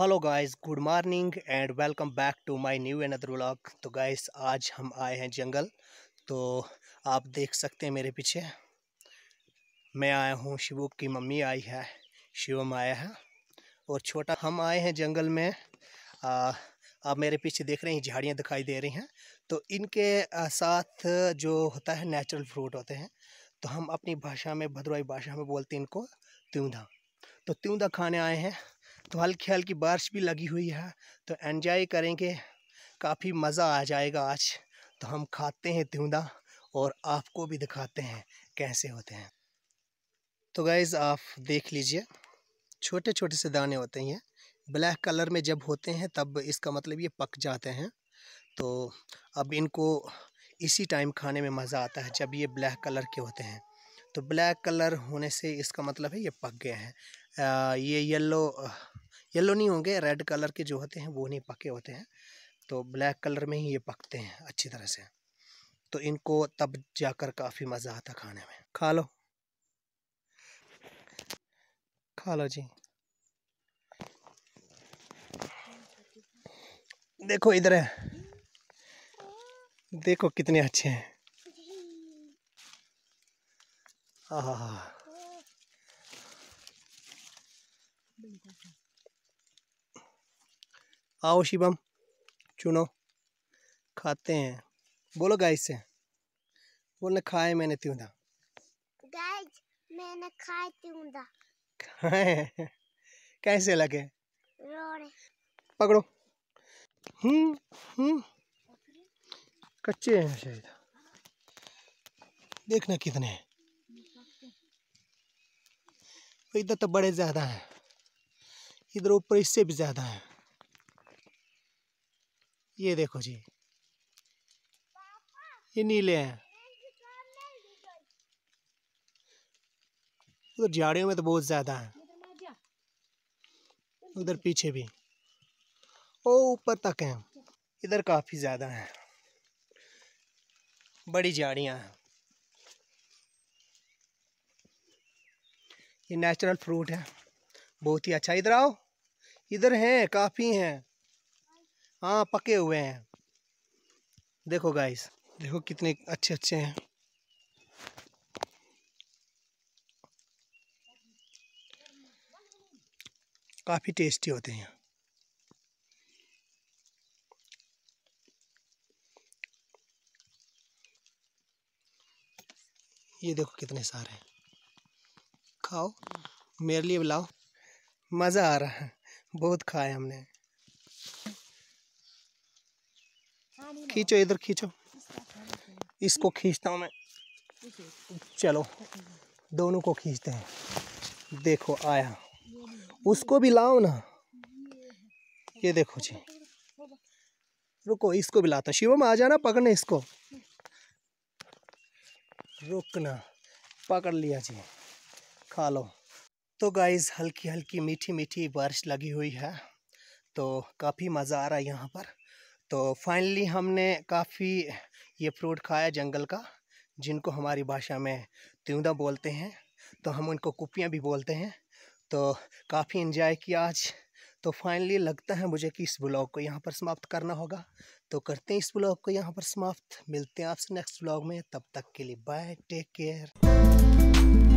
hello guys good morning and welcome back to my new another vlog तो guys आज हम आए हैं जंगल तो आप देख सकते हैं मेरे पीछे मैं आया हूँ शिवम की मम्मी आई है शिवम आया है और छोटा हम आए हैं जंगल में आ, आप मेरे पीछे देख रहे हैं झाड़ियाँ दिखाई दे रही हैं तो इनके साथ जो होता है नेचुरल फ्रूट होते हैं तो हम अपनी भाषा में भद्रवाई भाषा में बोलते हैं इनको त्यूंधा तो त्यूंधा खाने आए हैं तो हल्की हल्की बारिश भी लगी हुई है तो एंजॉय करेंगे काफ़ी मज़ा आ जाएगा आज तो हम खाते हैं त्यूदा और आपको भी दिखाते हैं कैसे होते हैं तो गाइज़ आप देख लीजिए छोटे छोटे से दाने होते हैं ब्लैक कलर में जब होते हैं तब इसका मतलब ये पक जाते हैं तो अब इनको इसी टाइम खाने में मज़ा आता है जब ये ब्लैक कलर के होते हैं तो ब्लैक कलर होने से इसका मतलब है ये पक गए हैं ये येलो येलो नहीं होंगे रेड कलर के जो होते हैं वो नहीं पके होते हैं तो ब्लैक कलर में ही ये पकते हैं अच्छी तरह से तो इनको तब जाकर काफ़ी मज़ा आता खाने में खा लो खा लो जी देखो इधर है देखो कितने अच्छे हैं हाँ आओ शिवम चुनो खाते हैं बोलो गाइस से बोलने खाए मैंने त्यूदा गाइस मैंने खाए त्यूदा खाए कैसे लगे पकड़ो हम्म हम्म कच्चे हैं शायद देखना कितने हैं इधर तो बड़े ज़्यादा हैं इधर ऊपर इससे भी ज़्यादा हैं ये देखो जी ये नीले हैं उधर झाड़ियों में तो बहुत ज़्यादा है उधर पीछे भी ओ ऊपर तक हैं इधर काफ़ी ज़्यादा हैं बड़ी झाड़ियाँ हैं ये नेचुरल फ्रूट है बहुत ही अच्छा इधर आओ इधर हैं काफ़ी हैं हाँ पके हुए हैं देखो गाइस देखो कितने अच्छे अच्छे हैं काफ़ी टेस्टी होते हैं ये देखो कितने सारे हैं खाओ मेरे लिए बुलाओ मज़ा आ रहा है बहुत खाए हमने खींचो इधर खींचो इसको खींचता हूँ मैं चलो दोनों को खींचते हैं देखो आया उसको भी लाओ ना ये देखो जी रुको इसको भी लाता शिवम आ जाना पकड़ने इसको रुकना पकड़ लिया जी खा लो तो गाइज़ हल्की हल्की मीठी मीठी बारिश लगी हुई है तो काफ़ी मज़ा आ रहा है यहाँ पर तो फाइनली हमने काफ़ी ये फ्रूट खाया जंगल का जिनको हमारी भाषा में त्यूदा बोलते हैं तो हम उनको कुपियाँ भी बोलते हैं तो काफ़ी इन्जॉय किया आज तो फाइनली लगता है मुझे कि इस ब्लॉग को यहाँ पर समाप्त करना होगा तो करते हैं इस ब्लॉग को यहाँ पर समाप्त मिलते हैं आपसे नेक्स्ट ब्लॉग में तब तक के लिए बाय टेक केयर